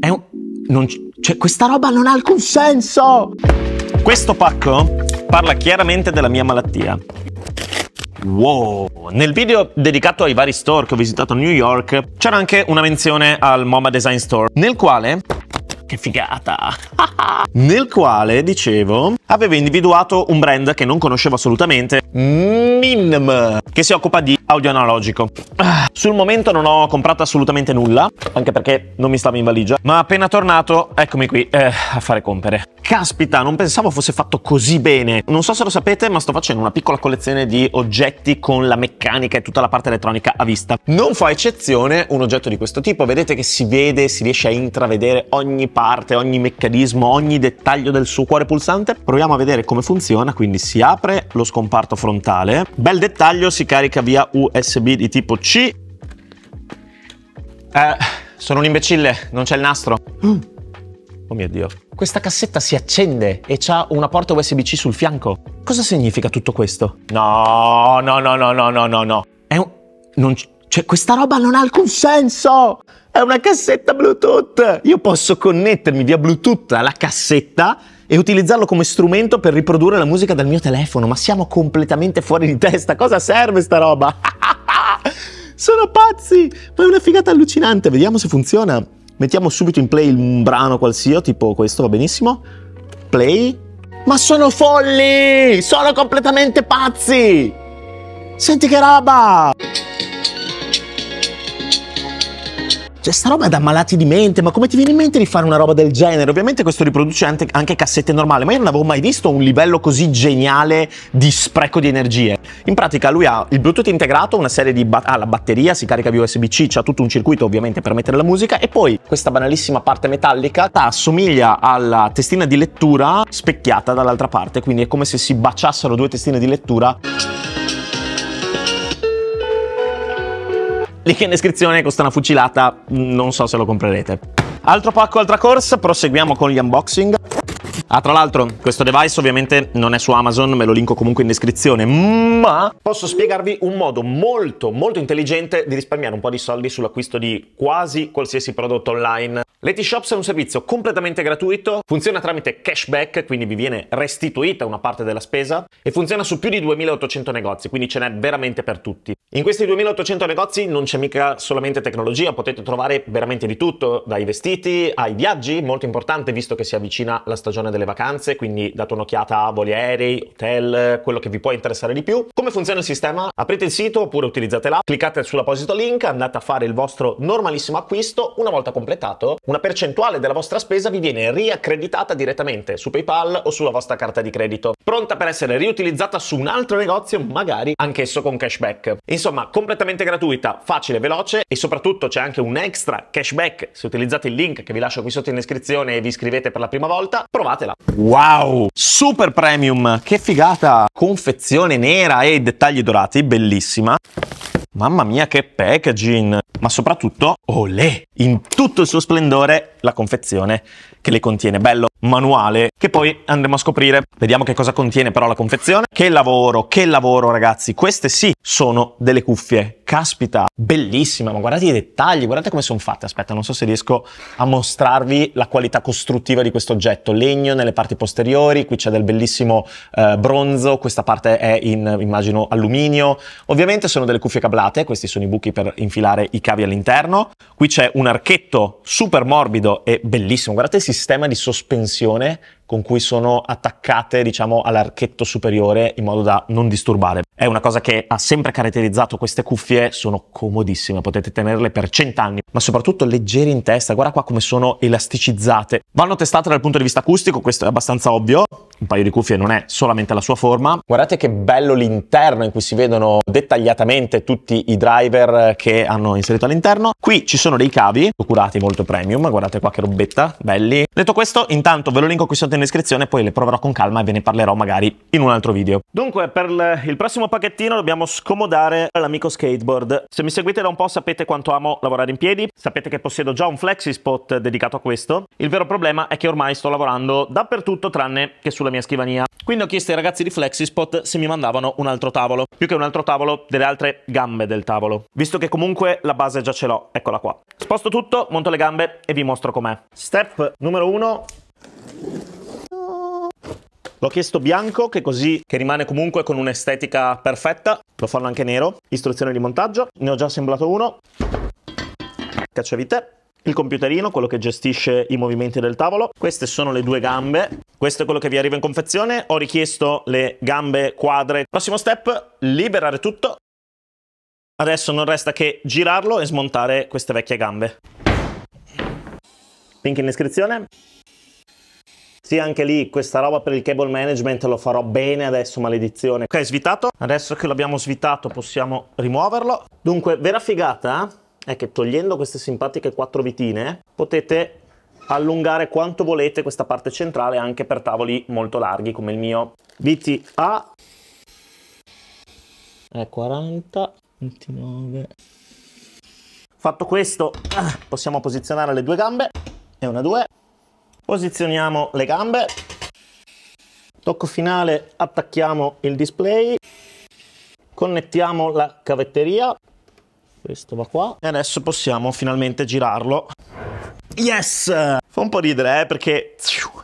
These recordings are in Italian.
È un... Non... Cioè, questa roba non ha alcun senso! Questo pacco parla chiaramente della mia malattia. Wow! Nel video dedicato ai vari store che ho visitato a New York c'era anche una menzione al MoMA Design Store, nel quale che figata! Nel quale, dicevo, aveva individuato un brand che non conoscevo assolutamente, Minim, che si occupa di audio analogico. Sul momento non ho comprato assolutamente nulla, anche perché non mi stavo in valigia, ma appena tornato, eccomi qui, eh, a fare compere. Caspita, non pensavo fosse fatto così bene. Non so se lo sapete, ma sto facendo una piccola collezione di oggetti con la meccanica e tutta la parte elettronica a vista. Non fa eccezione un oggetto di questo tipo, vedete che si vede, si riesce a intravedere ogni parte parte, ogni meccanismo, ogni dettaglio del suo cuore pulsante. Proviamo a vedere come funziona, quindi si apre lo scomparto frontale. Bel dettaglio, si carica via USB di tipo C. Eh, sono un imbecille, non c'è il nastro. Oh mio Dio. Questa cassetta si accende e c'ha una porta USB-C sul fianco. Cosa significa tutto questo? No, no, no, no, no, no, no, no. È un... Non... Cioè, questa roba non ha alcun senso! È una cassetta Bluetooth! Io posso connettermi via Bluetooth alla cassetta e utilizzarlo come strumento per riprodurre la musica dal mio telefono, ma siamo completamente fuori di testa. Cosa serve sta roba? Sono pazzi! Ma è una figata allucinante. Vediamo se funziona. Mettiamo subito in play un brano qualsiasi, tipo questo va benissimo. Play. Ma sono folli! Sono completamente pazzi! Senti che roba! Cioè, sta roba è da malati di mente, ma come ti viene in mente di fare una roba del genere? Ovviamente questo riproduce anche, anche cassette normali, ma io non avevo mai visto un livello così geniale di spreco di energie. In pratica lui ha il Bluetooth integrato, una serie di... Ba- ah, la batteria si carica via USB-C, c'ha tutto un circuito ovviamente per mettere la musica, e poi questa banalissima parte metallica assomiglia alla testina di lettura specchiata dall'altra parte, quindi è come se si baciassero due testine di lettura. Link in descrizione, costa una fucilata, mm, non so se lo comprerete. Altro pacco, altra corsa, proseguiamo con gli unboxing. Ah, tra l'altro, questo device ovviamente non è su Amazon, me lo linko comunque in descrizione, ma posso spiegarvi un modo molto, molto intelligente di risparmiare un po' di soldi sull'acquisto di quasi qualsiasi prodotto online Letyshops è un servizio completamente gratuito, funziona tramite cashback, quindi vi viene restituita una parte della spesa e funziona su più di 2800 negozi, quindi ce n'è veramente per tutti. In questi 2800 negozi non c'è mica solamente tecnologia, potete trovare veramente di tutto, dai vestiti ai viaggi, molto importante visto che si avvicina la stagione delle vacanze, quindi date un'occhiata a voli aerei, hotel, quello che vi può interessare di più. Come funziona il sistema? Aprite il sito oppure utilizzate l'app, cliccate sull'apposito link, andate a fare il vostro normalissimo acquisto, una volta completato una percentuale della vostra spesa vi viene riaccreditata direttamente su PayPal o sulla vostra carta di credito, pronta per essere riutilizzata su un altro negozio, magari anch'esso con cashback. Insomma, completamente gratuita, facile, veloce e soprattutto c'è anche un extra cashback se utilizzate il link che vi lascio qui sotto in descrizione e vi iscrivete per la prima volta, provatela. Wow! Super premium, che figata! Confezione nera e dettagli dorati, bellissima. Mamma mia che packaging! Ma soprattutto, olè! In tutto il suo splendore la confezione che le contiene. Bello manuale che poi andremo a scoprire. Vediamo che cosa contiene però la confezione. Che lavoro, che lavoro ragazzi! Queste sì sono delle cuffie caspita, bellissima, ma guardate i dettagli, guardate come sono fatte. Aspetta, non so se riesco a mostrarvi la qualità costruttiva di questo oggetto. Legno nelle parti posteriori, qui c'è del bellissimo eh, bronzo, questa parte è in, immagino, alluminio. Ovviamente sono delle cuffie cablate, questi sono i buchi per infilare i cavi all'interno. Qui c'è un archetto super morbido e bellissimo, guardate il sistema di sospensione con cui sono attaccate diciamo all'archetto superiore in modo da non disturbare. È una cosa che ha sempre caratterizzato queste cuffie, sono comodissime, potete tenerle per cent'anni, ma soprattutto leggeri in testa, guarda qua come sono elasticizzate. Vanno testate dal punto di vista acustico, questo è abbastanza ovvio, un paio di cuffie non è solamente la sua forma. Guardate che bello l'interno in cui si vedono dettagliatamente tutti i driver che hanno inserito all'interno. Qui ci sono dei cavi curati molto premium, guardate qua che robetta, belli. Detto questo, intanto ve lo linko qui sotto in descrizione, poi le proverò con calma e ve ne parlerò magari in un altro video. Dunque, per il prossimo pacchettino dobbiamo scomodare l'amico skateboard. Se mi seguite da un po' sapete quanto amo lavorare in piedi, sapete che possiedo già un flexi spot dedicato a questo. Il vero problema è che ormai sto lavorando dappertutto tranne che sulle sulla mia scrivania. Quindi ho chiesto ai ragazzi di Flexispot se mi mandavano un altro tavolo, più che un altro tavolo, delle altre gambe del tavolo, visto che comunque la base già ce l'ho, eccola qua. Sposto tutto, monto le gambe e vi mostro com'è. Step numero uno. L'ho chiesto bianco, che così che rimane comunque con un'estetica perfetta. Lo fanno anche nero. Istruzione di montaggio. Ne ho già assemblato uno. Cacciavite il computerino, quello che gestisce i movimenti del tavolo. Queste sono le due gambe. Questo è quello che vi arriva in confezione. Ho richiesto le gambe quadre. Prossimo step, liberare tutto. Adesso non resta che girarlo e smontare queste vecchie gambe. Link in descrizione. Sì, anche lì questa roba per il cable management lo farò bene adesso, maledizione. Ok, svitato. Adesso che l'abbiamo svitato possiamo rimuoverlo. Dunque, vera figata, eh? è che togliendo queste simpatiche quattro vitine potete allungare quanto volete questa parte centrale anche per tavoli molto larghi come il mio. Viti A è 40, 29. Fatto questo ah, possiamo posizionare le due gambe, è una due. Posizioniamo le gambe. Tocco finale, attacchiamo il display. Connettiamo la cavetteria. Questo va qua. E adesso possiamo finalmente girarlo. Yes! Fa un po' ridere, eh, perché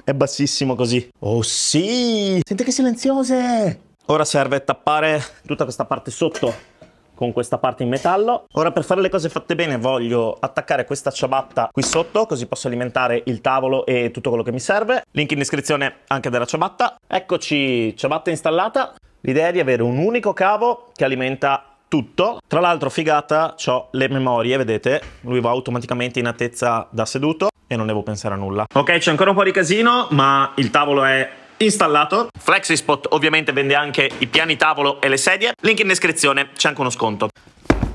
è bassissimo così. Oh sì! Senti che silenziose! Ora serve tappare tutta questa parte sotto con questa parte in metallo. Ora per fare le cose fatte bene voglio attaccare questa ciabatta qui sotto così posso alimentare il tavolo e tutto quello che mi serve. Link in descrizione anche della ciabatta. Eccoci, ciabatta installata. L'idea è di avere un unico cavo che alimenta tutto. Tra l'altro figata, ho le memorie, vedete, lui va automaticamente in altezza da seduto e non devo pensare a nulla. Ok, c'è ancora un po' di casino, ma il tavolo è installato. Flexispot ovviamente vende anche i piani tavolo e le sedie. Link in descrizione, c'è anche uno sconto.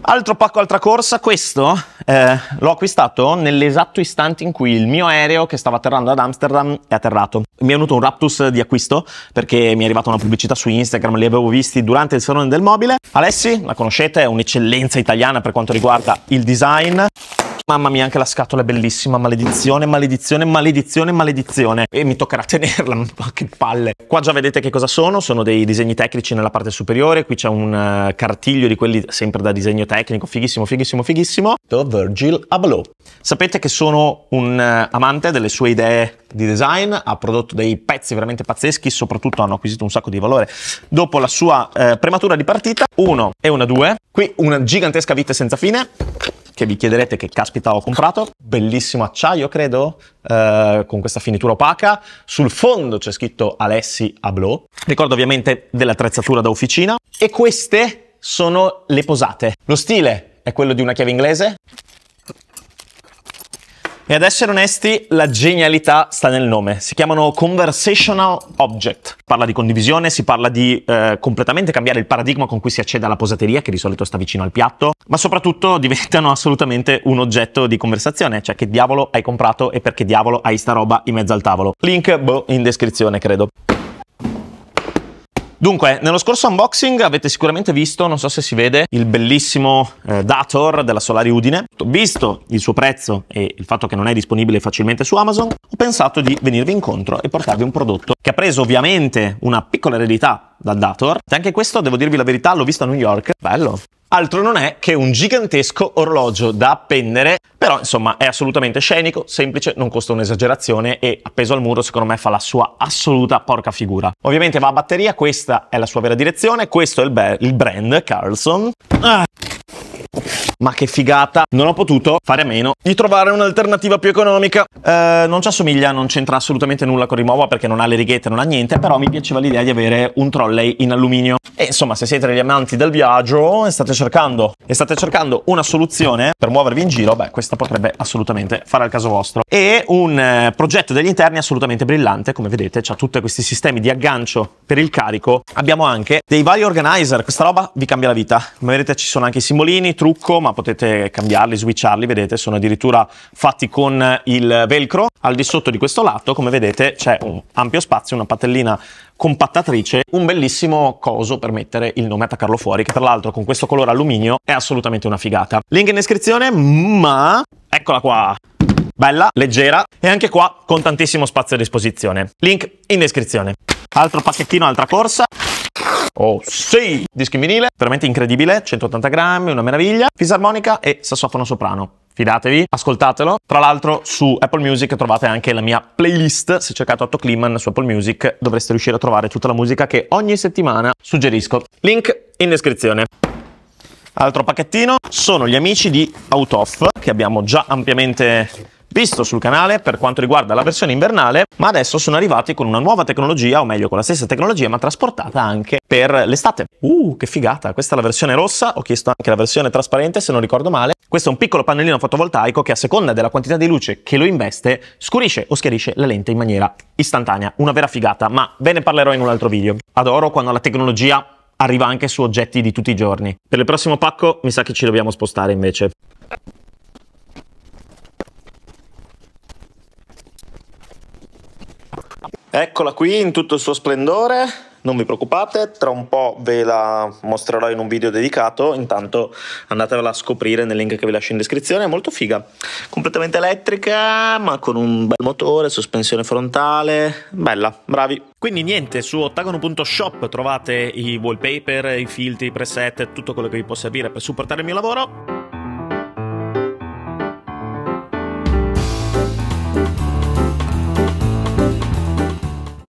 Altro pacco, altra corsa, questo eh, l'ho acquistato nell'esatto istante in cui il mio aereo che stava atterrando ad Amsterdam è atterrato. Mi è venuto un raptus di acquisto perché mi è arrivata una pubblicità su Instagram, li avevo visti durante il salone del mobile. Alessi, la conoscete, è un'eccellenza italiana per quanto riguarda il design. Mamma mia, anche la scatola è bellissima, maledizione, maledizione, maledizione, maledizione. E mi toccherà tenerla, che palle. Qua già vedete che cosa sono, sono dei disegni tecnici nella parte superiore, qui c'è un eh, cartiglio di quelli sempre da disegno tecnico, fighissimo, fighissimo, fighissimo, The Virgil Abloh. Sapete che sono un eh, amante delle sue idee di design, ha prodotto dei pezzi veramente pazzeschi, soprattutto hanno acquisito un sacco di valore dopo la sua eh, prematura di partita, uno e una due, qui una gigantesca vite senza fine, che vi chiederete che caspita ho comprato, bellissimo acciaio credo, eh, con questa finitura opaca, sul fondo c'è scritto Alessi Abloh, ricordo ovviamente dell'attrezzatura da officina, e queste sono le posate. Lo stile è quello di una chiave inglese. E ad essere onesti, la genialità sta nel nome. Si chiamano conversational object. Parla di condivisione, si parla di eh, completamente cambiare il paradigma con cui si accede alla posateria, che di solito sta vicino al piatto, ma soprattutto diventano assolutamente un oggetto di conversazione, cioè che diavolo hai comprato e perché diavolo hai sta roba in mezzo al tavolo. Link boh, in descrizione, credo. Dunque, nello scorso unboxing avete sicuramente visto, non so se si vede, il bellissimo eh, Dator della Solari Udine. Visto il suo prezzo e il fatto che non è disponibile facilmente su Amazon, ho pensato di venirvi incontro e portarvi un prodotto che ha preso ovviamente una piccola eredità dal Dator. E anche questo, devo dirvi la verità, l'ho visto a New York. Bello! Altro non è che un gigantesco orologio da appendere però insomma è assolutamente scenico, semplice, non costa un'esagerazione e appeso al muro secondo me fa la sua assoluta porca figura. Ovviamente va a batteria, questa è la sua vera direzione, questo è il, il brand Carlson. Ah. Ma che figata! Non ho potuto fare a meno di trovare un'alternativa più economica. Eh, non ci assomiglia, non c'entra assolutamente nulla con Rimuovo perché non ha le righette, non ha niente, però mi piaceva l'idea di avere un trolley in alluminio. E insomma, se siete degli amanti del viaggio e state cercando, e state cercando una soluzione per muovervi in giro, beh, questa potrebbe assolutamente fare al caso vostro. E un eh, progetto degli interni assolutamente brillante, come vedete, ha tutti questi sistemi di aggancio per il carico. Abbiamo anche dei vari organizer, questa roba vi cambia la vita. Come vedete ci sono anche i simbolini, trucco, ma ma potete cambiarli, switcharli, vedete sono addirittura fatti con il velcro. Al di sotto di questo lato come vedete c'è un ampio spazio, una patellina compattatrice, un bellissimo coso per mettere il nome e attaccarlo fuori, che tra l'altro con questo colore alluminio è assolutamente una figata. Link in descrizione, ma eccola qua! Bella, leggera e anche qua con tantissimo spazio a disposizione. Link in descrizione. Altro pacchettino, altra corsa. Oh sì! Disco in vinile, veramente incredibile, 180 grammi, una meraviglia, fisarmonica e sassofono soprano fidatevi, ascoltatelo. Tra l'altro su Apple Music trovate anche la mia playlist, se cercate Otto Kliman su Apple Music dovreste riuscire a trovare tutta la musica che ogni settimana suggerisco. Link in descrizione. Altro pacchettino sono gli amici di Out Off che abbiamo già ampiamente visto sul canale per quanto riguarda la versione invernale, ma adesso sono arrivati con una nuova tecnologia, o meglio con la stessa tecnologia, ma trasportata anche per l'estate. Uh, che figata! Questa è la versione rossa, ho chiesto anche la versione trasparente se non ricordo male. Questo è un piccolo pannellino fotovoltaico che a seconda della quantità di luce che lo investe, scurisce o schiarisce la lente in maniera istantanea. Una vera figata, ma ve ne parlerò in un altro video. Adoro quando la tecnologia arriva anche su oggetti di tutti i giorni. Per il prossimo pacco mi sa che ci dobbiamo spostare invece. Eccola qui in tutto il suo splendore, non vi preoccupate, tra un po' ve la mostrerò in un video dedicato, intanto andatevela a scoprire nel link che vi lascio in descrizione, è molto figa, completamente elettrica ma con un bel motore, sospensione frontale, bella, bravi. Quindi niente, su ottagono.shop trovate i wallpaper, i filtri, i preset, tutto quello che vi può servire per supportare il mio lavoro.